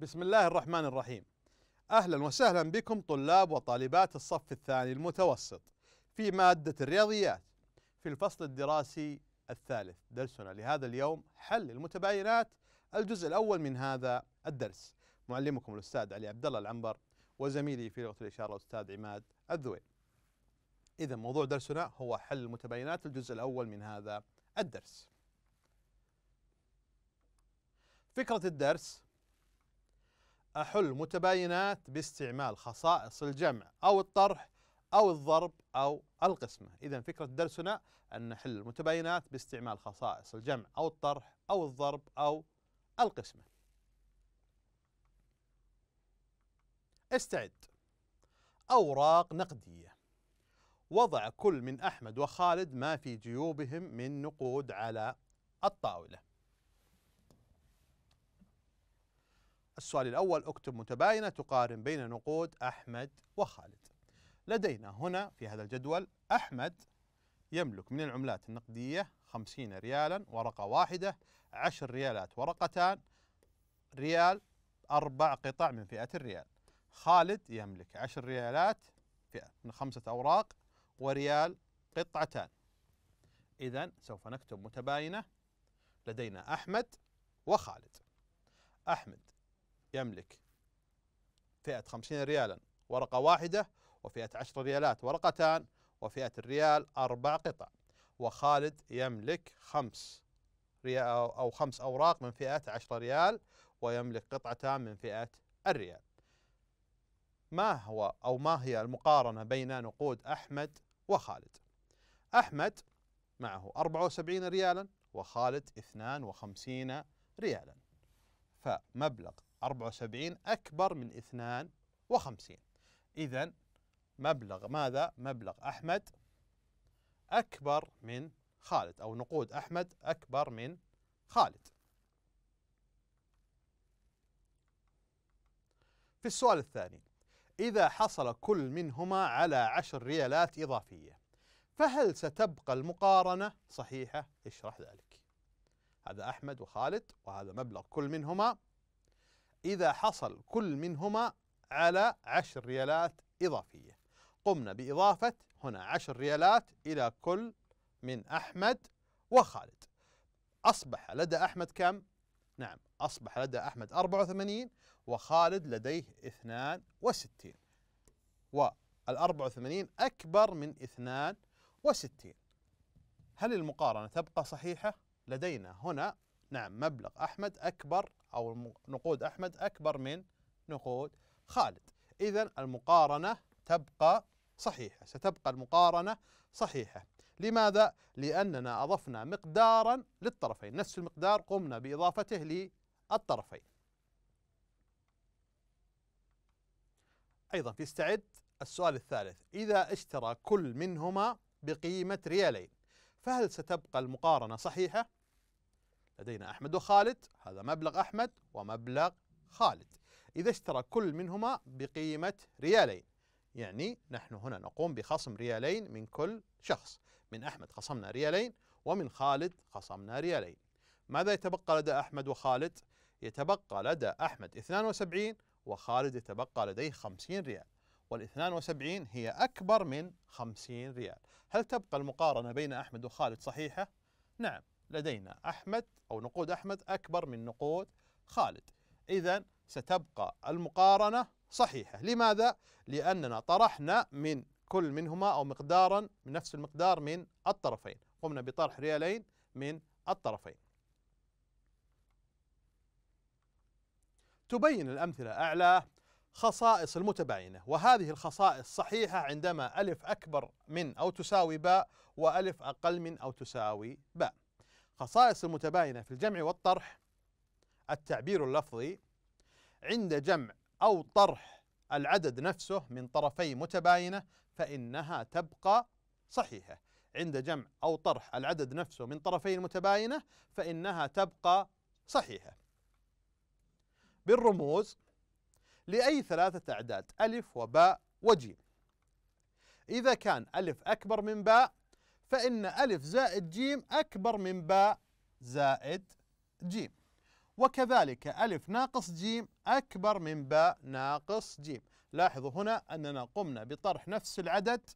بسم الله الرحمن الرحيم أهلا وسهلا بكم طلاب وطالبات الصف الثاني المتوسط في مادة الرياضيات في الفصل الدراسي الثالث درسنا لهذا اليوم حل المتباينات الجزء الأول من هذا الدرس معلمكم الأستاذ علي عبد الله العنبر وزميلي في لغة الإشارة الأستاذ عماد الذوي إذا موضوع درسنا هو حل المتباينات الجزء الأول من هذا الدرس فكرة الدرس أحل متباينات باستعمال خصائص الجمع أو الطرح أو الضرب أو القسمة إذا فكرة درسنا أن نحل المتباينات باستعمال خصائص الجمع أو الطرح أو الضرب أو القسمة استعد أوراق نقدية وضع كل من أحمد وخالد ما في جيوبهم من نقود على الطاولة السؤال الأول اكتب متباينة تقارن بين نقود أحمد وخالد لدينا هنا في هذا الجدول أحمد يملك من العملات النقدية 50 ريالا ورقة واحدة 10 ريالات ورقتان ريال أربع قطع من فئة الريال خالد يملك 10 ريالات فئة من خمسة أوراق وريال قطعتان إذا سوف نكتب متباينة لدينا أحمد وخالد أحمد يملك فئة 50 ريالا ورقة واحدة وفئة 10 ريالات ورقتان وفئة الريال أربع قطع وخالد يملك خمس أو خمس أوراق من فئة 10 ريال ويملك قطعتان من فئة الريال ما هو أو ما هي المقارنة بين نقود أحمد وخالد أحمد معه 74 ريالا وخالد 52 ريالا فمبلغ 74 أكبر من 52 إذا مبلغ ماذا؟ مبلغ أحمد أكبر من خالد أو نقود أحمد أكبر من خالد في السؤال الثاني إذا حصل كل منهما على عشر ريالات إضافية فهل ستبقى المقارنة صحيحة؟ اشرح ذلك هذا أحمد وخالد وهذا مبلغ كل منهما إذا حصل كل منهما على عشر ريالات إضافية قمنا بإضافة هنا عشر ريالات إلى كل من أحمد وخالد أصبح لدى أحمد كم؟ نعم أصبح لدى أحمد 84 وخالد لديه 62 وال 84 أكبر من 62 هل المقارنة تبقى صحيحة؟ لدينا هنا نعم مبلغ أحمد أكبر أو نقود أحمد أكبر من نقود خالد إذا المقارنة تبقى صحيحة ستبقى المقارنة صحيحة لماذا؟ لأننا أضفنا مقدارا للطرفين نفس المقدار قمنا بإضافته للطرفين أيضا في استعد السؤال الثالث إذا اشترى كل منهما بقيمة ريالين فهل ستبقى المقارنة صحيحة؟ لدينا أحمد وخالد هذا مبلغ أحمد ومبلغ خالد إذا اشترى كل منهما بقيمة ريالين يعني نحن هنا نقوم بخصم ريالين من كل شخص من أحمد خصمنا ريالين ومن خالد خصمنا ريالين ماذا يتبقى لدى أحمد وخالد؟ يتبقى لدى أحمد 72 وخالد يتبقى لديه 50 ريال وال 72 هي أكبر من 50 ريال هل تبقى المقارنة بين أحمد وخالد صحيحة؟ نعم لدينا أحمد أو نقود أحمد أكبر من نقود خالد إذا ستبقى المقارنة صحيحة لماذا؟ لأننا طرحنا من كل منهما أو مقدارا من نفس المقدار من الطرفين قمنا بطرح ريالين من الطرفين تبين الأمثلة أعلاه خصائص المتباينة وهذه الخصائص صحيحة عندما ألف أكبر من أو تساوي باء وألف أقل من أو تساوي باء خصائص المتباينة في الجمع والطرح التعبير اللفظي عند جمع أو طرح العدد نفسه من طرفي متباينة فإنها تبقى صحيحة عند جمع أو طرح العدد نفسه من طرفي متباينة فإنها تبقى صحيحة بالرموز لأي ثلاثة أعداد ألف وباء وجيم إذا كان ألف أكبر من باء فإن ألف زائد جيم أكبر من باء زائد جيم وكذلك ألف ناقص جيم أكبر من باء ناقص جيم لاحظوا هنا أننا قمنا بطرح نفس العدد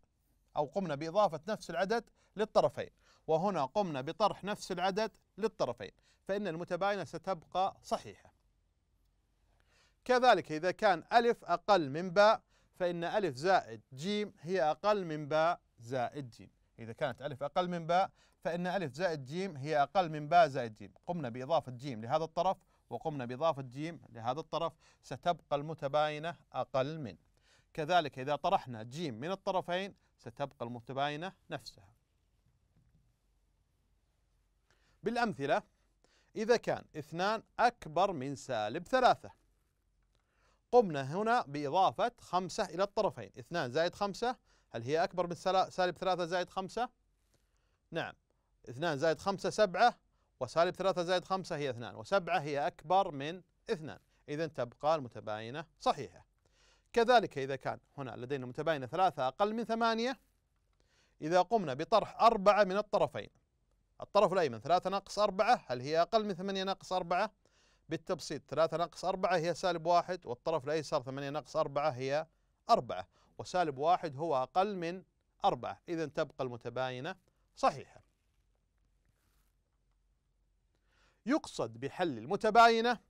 أو قمنا بإضافة نفس العدد للطرفين وهنا قمنا بطرح نفس العدد للطرفين فإن المتباينة ستبقى صحيحة كذلك إذا كان ألف أقل من باء فإن ألف زائد جيم هي أقل من باء زائد جيم إذا كانت ألف أقل من باء فإن ألف زائد جيم هي أقل من باء زائد جيم قمنا بإضافة جيم لهذا الطرف وقمنا بإضافة جيم لهذا الطرف ستبقى المتباينة أقل من كذلك إذا طرحنا جيم من الطرفين ستبقى المتباينة نفسها بالأمثلة إذا كان اثنان أكبر من سالب ثلاثة قمنا هنا بإضافة خمسة إلى الطرفين اثنان زائد خمسة هل هي أكبر من سالب ثلاثة زائد خمسة؟ نعم اثنان زائد خمسة سبعة وسالب ثلاثة زائد خمسة هي اثنان وسبعة هي أكبر من اثنان إذا تبقى المتباينة صحيحة كذلك إذا كان هنا لدينا متباينة ثلاثة أقل من ثمانية إذا قمنا بطرح أربعة من الطرفين الطرف الأيمن ثلاثة ناقص أربعة هل هي أقل من ثمانية ناقص أربعة؟ بالتبسيط ثلاثة ناقص أربعة هي سالب واحد والطرف الأيسر ثمانية ناقص أربعة هي أربعة وسالب واحد هو أقل من أربعة إذا تبقى المتباينة صحيحة يقصد بحل المتباينة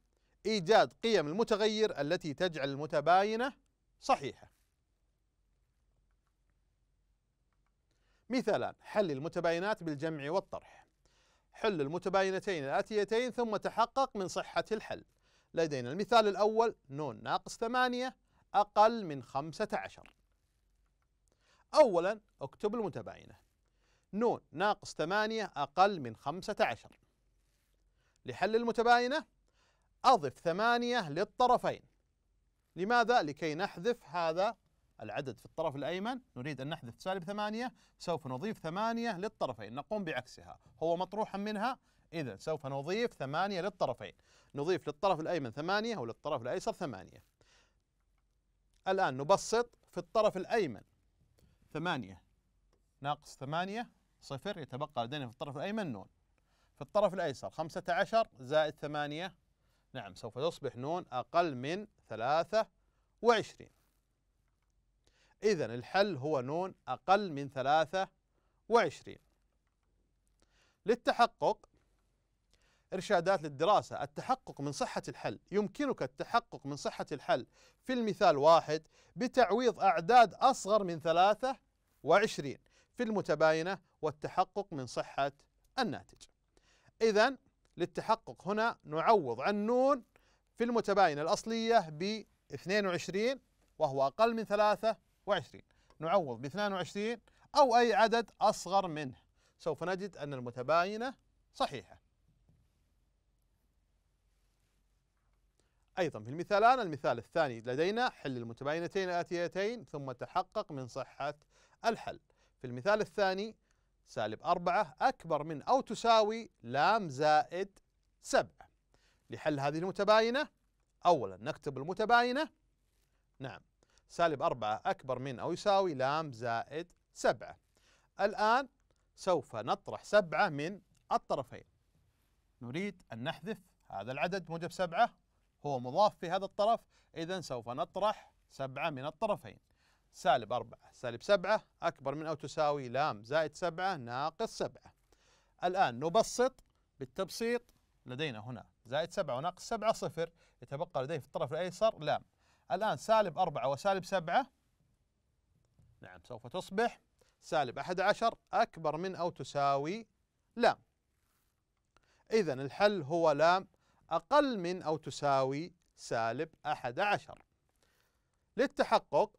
إيجاد قيم المتغير التي تجعل المتباينة صحيحة مثالان حل المتباينات بالجمع والطرح حل المتباينتين الآتيتين ثم تحقق من صحة الحل لدينا المثال الأول نون ناقص ثمانية أقل من خمسة عشر أولا اكتب المتباينة نون ناقص ثمانية أقل من خمسة عشر لحل المتباينة أضف ثمانية للطرفين لماذا؟ لكي نحذف هذا العدد في الطرف الأيمن نريد أن نحذف سالب ثمانية سوف نضيف ثمانية للطرفين نقوم بعكسها هو مطروحا منها إذا سوف نضيف ثمانية للطرفين نضيف للطرف الأيمن ثمانية وللطرف الأيسر ثمانية الآن نبسط في الطرف الأيمن ثمانية ناقص ثمانية صفر يتبقى لدينا في الطرف الأيمن نون في الطرف الأيسر خمسة عشر زائد ثمانية نعم سوف يصبح نون أقل من ثلاثة وعشرين إذا الحل هو نون أقل من ثلاثة وعشرين للتحقق إرشادات للدراسة التحقق من صحة الحل يمكنك التحقق من صحة الحل في المثال واحد بتعويض أعداد أصغر من 23 في المتباينة والتحقق من صحة الناتج إذا للتحقق هنا نعوض عن نون في المتباينة الأصلية ب 22 وهو أقل من 23 نعوض ب 22 أو أي عدد أصغر منه سوف نجد أن المتباينة صحيحة أيضا في المثالان المثال الثاني لدينا حل المتباينتين الآتيتين ثم تحقق من صحة الحل في المثال الثاني سالب أربعة أكبر من أو تساوي لام زائد سبعة لحل هذه المتباينة أولا نكتب المتباينة نعم سالب أربعة أكبر من أو يساوي لام زائد سبعة الآن سوف نطرح سبعة من الطرفين نريد أن نحذف هذا العدد موجب سبعة هو مضاف في هذا الطرف إذا سوف نطرح سبعة من الطرفين سالب أربعة سالب سبعة أكبر من أو تساوي لام زائد سبعة ناقص سبعة الآن نبسط بالتبسيط لدينا هنا زائد سبعة وناقص سبعة صفر يتبقى لديه في الطرف الأيسر لام الآن سالب أربعة وسالب سبعة نعم سوف تصبح سالب أحد عشر أكبر من أو تساوي لام إذا الحل هو لام أقل من أو تساوي سالب أحد عشر للتحقق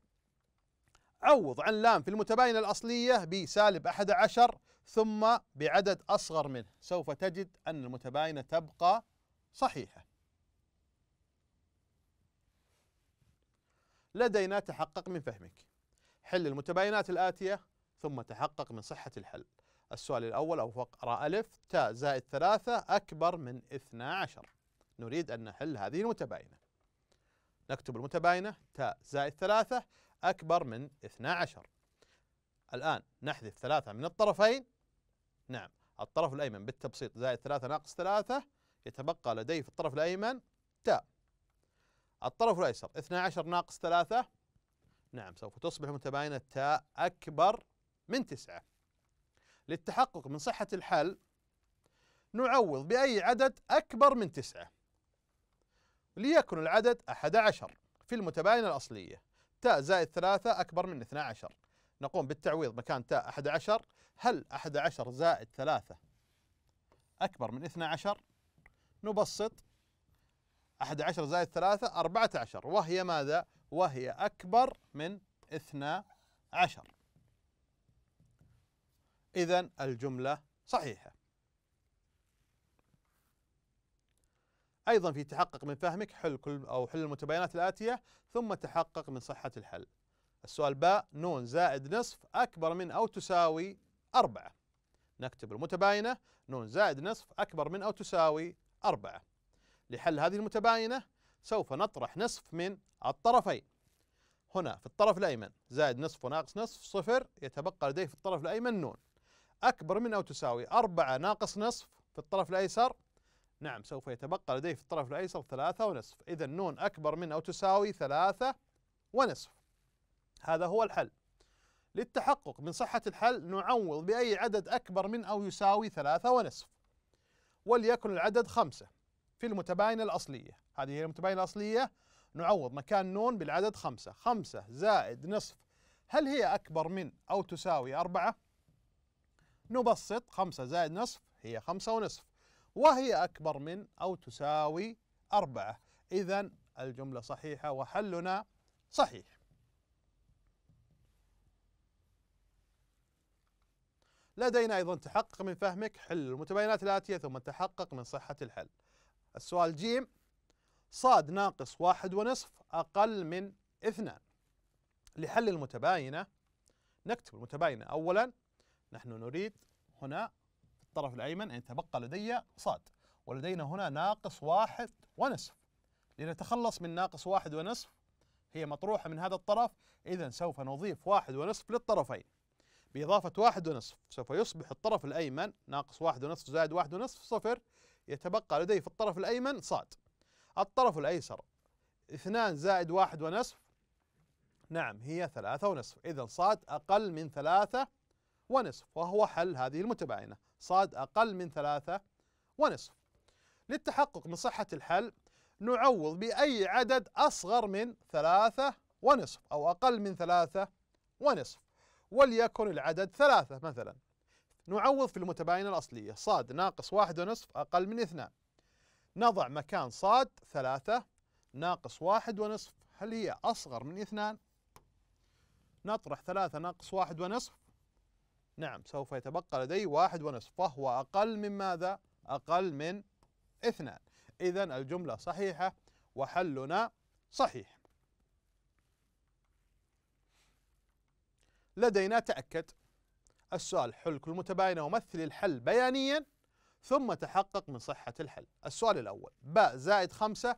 عوض عن لام في المتباينة الأصلية بسالب أحد عشر ثم بعدد أصغر منه سوف تجد أن المتباينة تبقى صحيحة لدينا تحقق من فهمك حل المتباينات الآتية ثم تحقق من صحة الحل السؤال الأول أو فقرة ألف تاء زائد ثلاثة أكبر من اثنا عشر نريد أن نحل هذه المتباينة نكتب المتباينة تاء زائد ثلاثة أكبر من 12 الآن نحذف ثلاثة من الطرفين نعم الطرف الأيمن بالتبسيط زائد ثلاثة ناقص ثلاثة يتبقى لدي في الطرف الأيمن تاء الطرف الأيسر 12 ناقص ثلاثة نعم سوف تصبح متباينة تاء أكبر من تسعة للتحقق من صحة الحل نعوض بأي عدد أكبر من تسعة ليكن العدد 11 في المتباينة الأصلية تاء زائد 3 أكبر من 12 نقوم بالتعويض مكان تاء 11 هل 11 زائد 3 أكبر من 12 نبسط 11 زائد 3 14 وهي ماذا؟ وهي أكبر من 12 إذا الجملة صحيحة أيضا في تحقق من فهمك حل كل أو حل المتباينات الآتية ثم تحقق من صحة الحل السؤال باء نون زائد نصف أكبر من أو تساوي أربعة نكتب المتباينة نون زائد نصف أكبر من أو تساوي أربعة لحل هذه المتباينة سوف نطرح نصف من الطرفين هنا في الطرف الأيمن زائد نصف وناقص نصف صفر يتبقى لديه في الطرف الأيمن نون أكبر من أو تساوي أربعة ناقص نصف في الطرف الأيسر نعم سوف يتبقى لديه في الطرف الأيسر ثلاثة ونصف إذا نون أكبر من أو تساوي ثلاثة ونصف هذا هو الحل للتحقق من صحة الحل نعوض بأي عدد أكبر من أو يساوي ثلاثة ونصف وليكن العدد خمسة في المتباينة الأصلية هذه هي المتباينة الأصلية نعوض مكان نون بالعدد خمسة خمسة زائد نصف هل هي أكبر من أو تساوي أربعة؟ نبسط خمسة زائد نصف هي خمسة ونصف وهي أكبر من أو تساوي أربعة إذا الجملة صحيحة وحلنا صحيح لدينا أيضا تحقق من فهمك حل المتباينات الآتية ثم تحقق من صحة الحل السؤال جيم صاد ناقص واحد ونصف أقل من اثنان لحل المتباينة نكتب المتباينة أولا نحن نريد هنا الطرف الأيمن أن يتبقى لدي صاد ولدينا هنا ناقص واحد ونصف لنتخلص من ناقص واحد ونصف هي مطروحة من هذا الطرف إذا سوف نضيف واحد ونصف للطرفين بإضافة واحد ونصف سوف يصبح الطرف الأيمن ناقص واحد ونصف زائد واحد ونصف صفر يتبقى لدي في الطرف الأيمن صاد الطرف الأيسر اثنان زائد واحد ونصف نعم هي ثلاثة ونصف إذا صاد أقل من ثلاثة ونصف وهو حل هذه المتباينة صاد أقل من ثلاثة ونصف للتحقق من صحة الحل نعوض بأي عدد أصغر من ثلاثة ونصف أو أقل من ثلاثة ونصف وليكن العدد ثلاثة مثلا نعوض في المتباينة الأصلية صاد ناقص واحد ونصف أقل من اثنان نضع مكان صاد ثلاثة ناقص واحد ونصف هل هي أصغر من اثنان نطرح ثلاثة ناقص واحد ونصف نعم سوف يتبقى لدي واحد ونصف فهو أقل من ماذا؟ أقل من اثنان إذا الجملة صحيحة وحلنا صحيح لدينا تأكد السؤال حل كل متباينة ومثل الحل بيانيا ثم تحقق من صحة الحل السؤال الأول باء زائد خمسة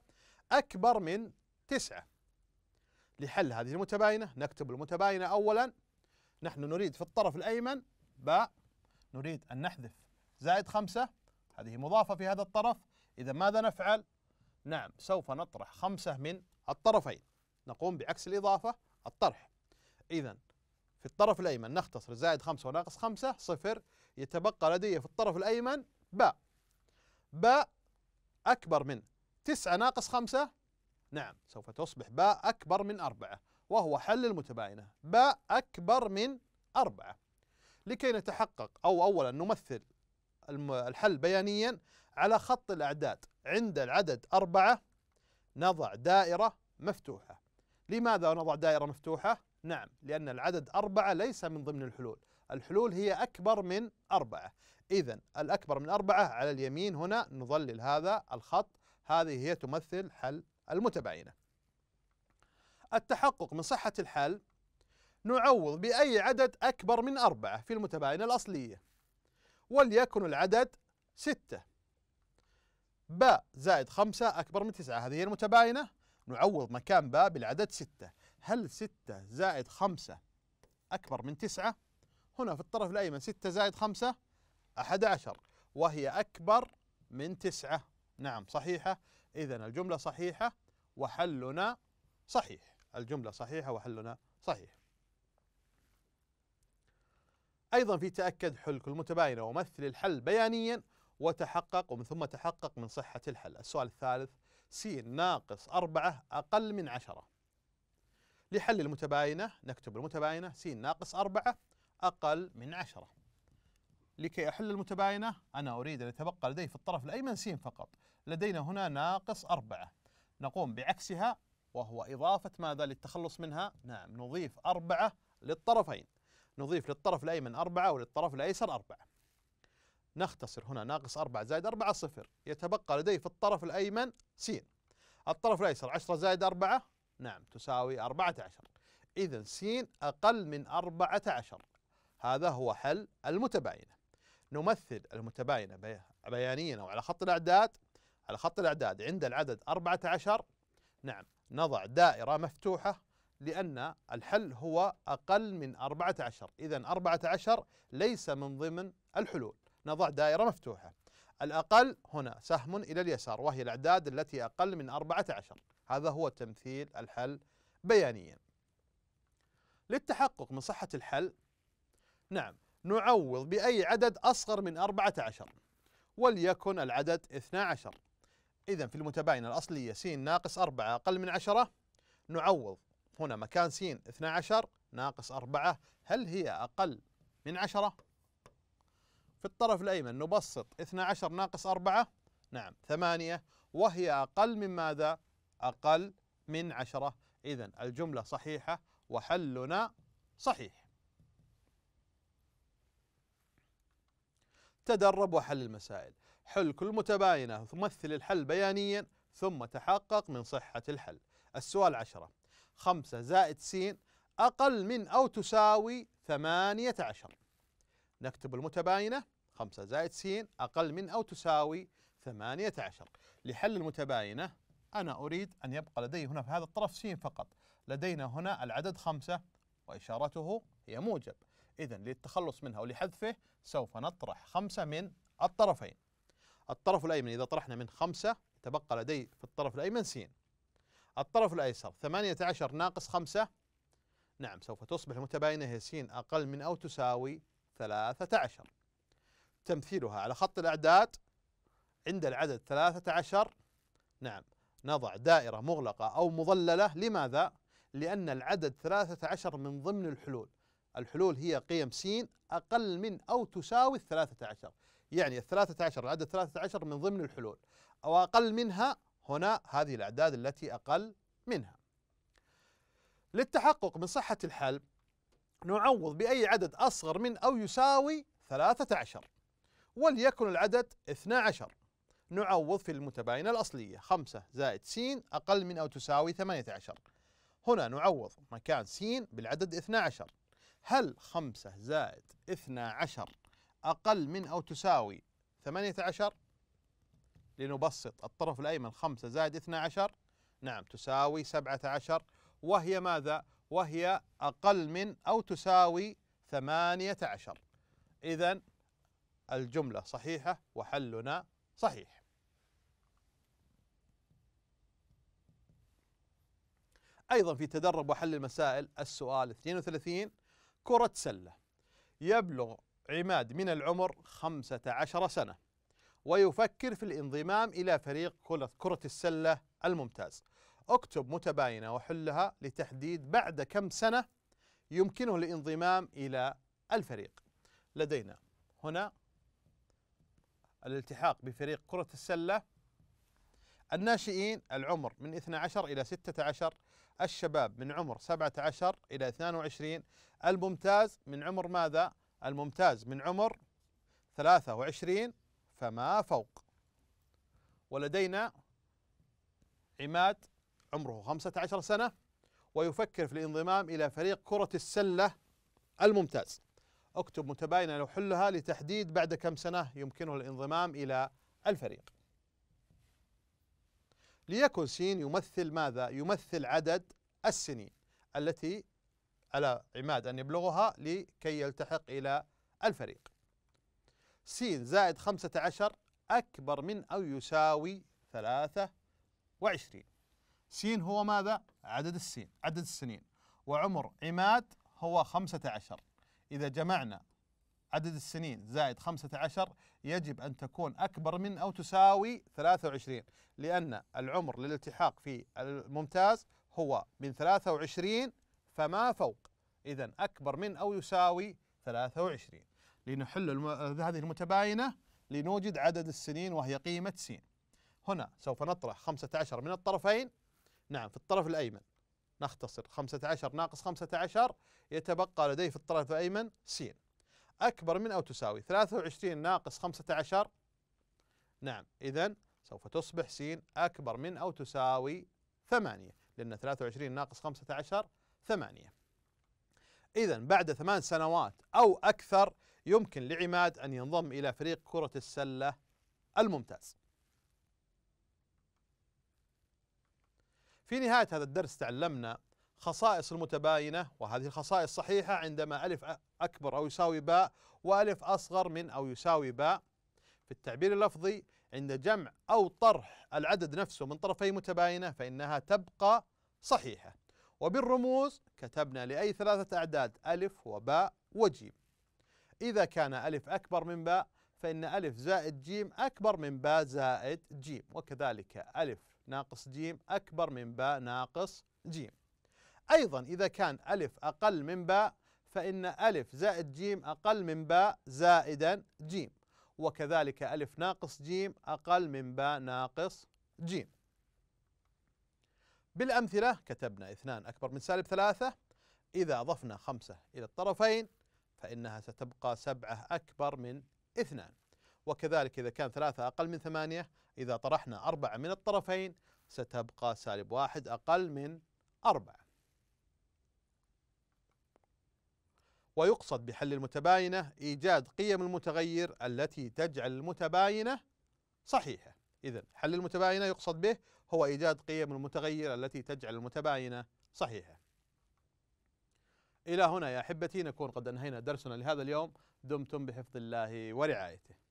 أكبر من تسعة لحل هذه المتباينة نكتب المتباينة أولا نحن نريد في الطرف الأيمن باء نريد أن نحذف زائد خمسة هذه مضافة في هذا الطرف إذا ماذا نفعل؟ نعم سوف نطرح خمسة من الطرفين نقوم بعكس الإضافة الطرح إذا في الطرف الأيمن نختصر زائد خمسة وناقص خمسة صفر يتبقى لدي في الطرف الأيمن باء باء أكبر من تسعة ناقص خمسة نعم سوف تصبح باء أكبر من أربعة وهو حل المتباينة ب أكبر من أربعة لكي نتحقق أو أولا نمثل الحل بيانيا على خط الأعداد عند العدد أربعة نضع دائرة مفتوحة لماذا نضع دائرة مفتوحة؟ نعم لأن العدد أربعة ليس من ضمن الحلول الحلول هي أكبر من أربعة إذا الأكبر من أربعة على اليمين هنا نظلل هذا الخط هذه هي تمثل حل المتباينة التحقق من صحة الحل نعوض بأي عدد أكبر من أربعة في المتباينة الأصلية وليكن العدد ستة باء زائد خمسة أكبر من تسعة هذه المتباينة نعوض مكان باء بالعدد ستة هل ستة زائد خمسة أكبر من تسعة هنا في الطرف الأيمن ستة زائد خمسة أحد عشر وهي أكبر من تسعة نعم صحيحة إذا الجملة صحيحة وحلنا صحيح الجملة صحيحة وحلنا صحيح أيضا في تأكد حلك المتباينة ومثل الحل بيانيا وتحقق ومن ثم تحقق من صحة الحل السؤال الثالث س ناقص أربعة أقل من عشرة لحل المتباينة نكتب المتباينة س ناقص أربعة أقل من عشرة لكي أحل المتباينة أنا أريد أن يتبقى لدي في الطرف الأيمن س فقط لدينا هنا ناقص أربعة نقوم بعكسها وهو إضافة ماذا للتخلص منها؟ نعم نضيف أربعة للطرفين نضيف للطرف الأيمن أربعة وللطرف الأيسر أربعة نختصر هنا ناقص أربعة زائد أربعة صفر يتبقى لدي في الطرف الأيمن س الطرف الأيسر عشرة زائد أربعة نعم تساوي أربعة عشر إذا س أقل من أربعة عشر هذا هو حل المتباينة نمثل المتباينة بيانيا أو على خط الأعداد على خط الأعداد عند العدد 14 نعم نضع دائرة مفتوحة لأن الحل هو أقل من 14 إذا 14 ليس من ضمن الحلول نضع دائرة مفتوحة الأقل هنا سهم إلى اليسار وهي الأعداد التي أقل من 14 هذا هو تمثيل الحل بيانيا للتحقق من صحة الحل نعم نعوض بأي عدد أصغر من 14 وليكن العدد 12 إذا في المتباينة الأصلية س ناقص 4 أقل من 10 نعوض هنا مكان س 12 ناقص 4 هل هي أقل من 10 في الطرف الأيمن نبسط 12 ناقص 4 نعم 8 وهي أقل من ماذا؟ أقل من 10 إذا الجملة صحيحة وحلنا صحيح تدرب وحل المسائل حل كل متباينة تمثل الحل بيانيا ثم تحقق من صحة الحل السؤال عشرة خمسة زائد س أقل من أو تساوي ثمانية عشر نكتب المتباينة خمسة زائد س أقل من أو تساوي ثمانية عشر لحل المتباينة أنا أريد أن يبقى لدي هنا في هذا الطرف س فقط لدينا هنا العدد خمسة وإشارته هي موجب إذا للتخلص منها ولحذفه سوف نطرح خمسة من الطرفين الطرف الأيمن إذا طرحنا من خمسة تبقى لدي في الطرف الأيمن س الطرف الأيسر 18 ناقص خمسة نعم سوف تصبح المتباينة هي س أقل من أو تساوي 13 تمثيلها على خط الأعداد عند العدد 13 نعم نضع دائرة مغلقة أو مظللة لماذا؟ لأن العدد 13 من ضمن الحلول الحلول هي قيم س أقل من أو تساوي 13 يعني ال 13 العدد 13 من ضمن الحلول أو أقل منها هنا هذه الأعداد التي أقل منها للتحقق من صحة الحل نعوض بأي عدد أصغر من أو يساوي 13 وليكن العدد 12 نعوض في المتباينة الأصلية 5 زائد س أقل من أو تساوي 18 هنا نعوض مكان س بالعدد 12 هل 5 زائد 12 أقل من أو تساوي 18 لنبسط الطرف الأيمن 5 زائد 12 نعم تساوي 17 وهي ماذا؟ وهي أقل من أو تساوي 18 إذا الجملة صحيحة وحلنا صحيح أيضا في تدرب وحل المسائل السؤال 32 كرة سلة يبلغ عماد من العمر 15 سنة ويفكر في الانضمام إلى فريق كرة السلة الممتاز اكتب متباينة وحلها لتحديد بعد كم سنة يمكنه الانضمام إلى الفريق لدينا هنا الالتحاق بفريق كرة السلة الناشئين العمر من 12 إلى 16 الشباب من عمر 17 إلى 22 الممتاز من عمر ماذا؟ الممتاز من عمر 23 فما فوق ولدينا عماد عمره 15 سنة ويفكر في الانضمام إلى فريق كرة السلة الممتاز اكتب متباينة لو حلها لتحديد بعد كم سنة يمكنه الانضمام إلى الفريق ليكن سين يمثل ماذا؟ يمثل عدد السنين التي على عماد أن يبلغها لكي يلتحق إلى الفريق سين زائد خمسة عشر أكبر من أو يساوي ثلاثة وعشرين سين هو ماذا؟ عدد السين عدد السنين وعمر عماد هو خمسة عشر إذا جمعنا عدد السنين زائد خمسة عشر يجب أن تكون أكبر من أو تساوي ثلاثة وعشرين لأن العمر للالتحاق في الممتاز هو من ثلاثة وعشرين فما فوق إذا أكبر من أو يساوي 23 لنحل الم... آه، هذه المتباينة لنوجد عدد السنين وهي قيمة س هنا سوف نطرح 15 من الطرفين نعم في الطرف الأيمن نختصر 15 ناقص 15 يتبقى لديه في الطرف الأيمن س أكبر من أو تساوي 23 ناقص 15 نعم إذا سوف تصبح س أكبر من أو تساوي 8 لأن 23 ناقص 15 ثمانية إذا بعد ثمان سنوات أو أكثر يمكن لعماد أن ينضم إلى فريق كرة السلة الممتاز في نهاية هذا الدرس تعلمنا خصائص المتباينة وهذه الخصائص صحيحة عندما ألف أكبر أو يساوي باء وألف أصغر من أو يساوي باء في التعبير اللفظي عند جمع أو طرح العدد نفسه من طرفي متباينة فإنها تبقى صحيحة وبالرموز كتبنا لأي ثلاثة أعداد ألف وباء وجيم إذا كان ألف أكبر من باء فإن ألف زائد جيم أكبر من باء زائد جيم وكذلك ألف ناقص جيم أكبر من باء ناقص جيم أيضا إذا كان ألف أقل من باء فإن ألف زائد جيم أقل من باء زائدا جيم وكذلك ألف ناقص جيم أقل من باء ناقص جيم بالأمثلة كتبنا اثنان أكبر من سالب ثلاثة إذا أضفنا خمسة إلى الطرفين فإنها ستبقى سبعة أكبر من اثنان وكذلك إذا كان ثلاثة أقل من ثمانية إذا طرحنا أربعة من الطرفين ستبقى سالب واحد أقل من أربعة ويقصد بحل المتباينة إيجاد قيم المتغير التي تجعل المتباينة صحيحة إذا حل المتباينة يقصد به هو إيجاد قيم المتغير التي تجعل المتباينة صحيحة إلى هنا يا أحبتي نكون قد أنهينا درسنا لهذا اليوم دمتم بحفظ الله ورعايته